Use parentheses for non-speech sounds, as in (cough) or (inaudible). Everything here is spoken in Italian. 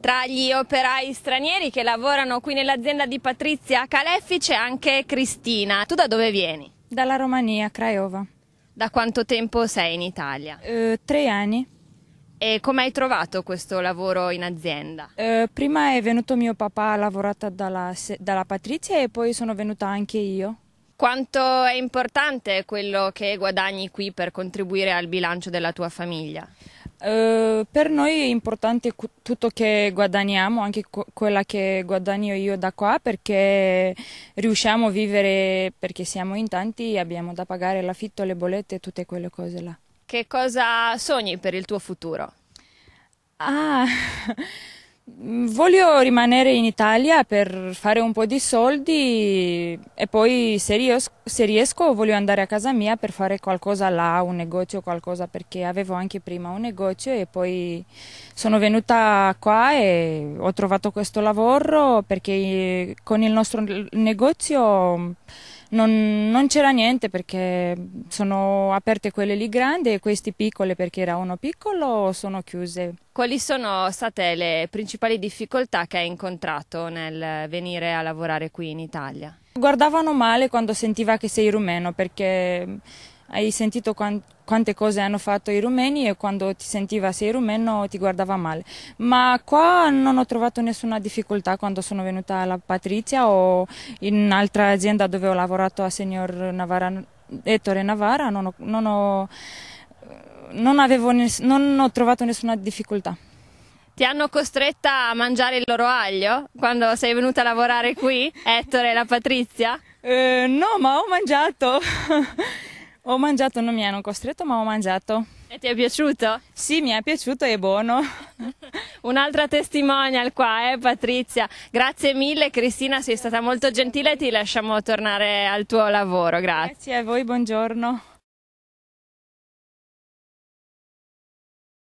Tra gli operai stranieri che lavorano qui nell'azienda di Patrizia Caleffi c'è anche Cristina. Tu da dove vieni? Dalla Romania, Craiova. Da quanto tempo sei in Italia? Eh, tre anni. E come hai trovato questo lavoro in azienda? Eh, prima è venuto mio papà, ha lavorato dalla, dalla Patrizia e poi sono venuta anche io. Quanto è importante quello che guadagni qui per contribuire al bilancio della tua famiglia? Eh, per noi è importante tutto che guadagniamo, anche quella che guadagno io da qua, perché riusciamo a vivere perché siamo in tanti e abbiamo da pagare l'affitto, le bollette e tutte quelle cose là. Che cosa sogni per il tuo futuro? Ah, (laughs) Voglio rimanere in Italia per fare un po' di soldi e poi se riesco, se riesco, voglio andare a casa mia per fare qualcosa là, un negozio, qualcosa, perché avevo anche prima un negozio e poi sono venuta qua e ho trovato questo lavoro perché eh, con il nostro negozio non, non c'era niente perché sono aperte quelle lì grandi e queste piccole perché era uno piccolo sono chiuse. Quali sono state le principali difficoltà che hai incontrato nel venire a lavorare qui in Italia? Guardavano male quando sentiva che sei rumeno perché hai sentito quante cose hanno fatto i rumeni e quando ti sentiva sei rumeno ti guardava male. Ma qua non ho trovato nessuna difficoltà quando sono venuta alla Patrizia o in un'altra azienda dove ho lavorato a signor Navara, Ettore Navara, non, ho, non, ho, non, avevo, non ho trovato nessuna difficoltà. Ti hanno costretta a mangiare il loro aglio quando sei venuta a lavorare qui, Ettore e la Patrizia? Eh, no, ma ho mangiato. (laughs) Ho mangiato, non mi hanno costretto, ma ho mangiato. E ti è piaciuto? Sì, mi è piaciuto, e è buono. (laughs) Un'altra testimonial qua, eh, Patrizia. Grazie mille, Cristina, sei stata molto gentile e ti lasciamo tornare al tuo lavoro. Grazie. Grazie a voi, buongiorno.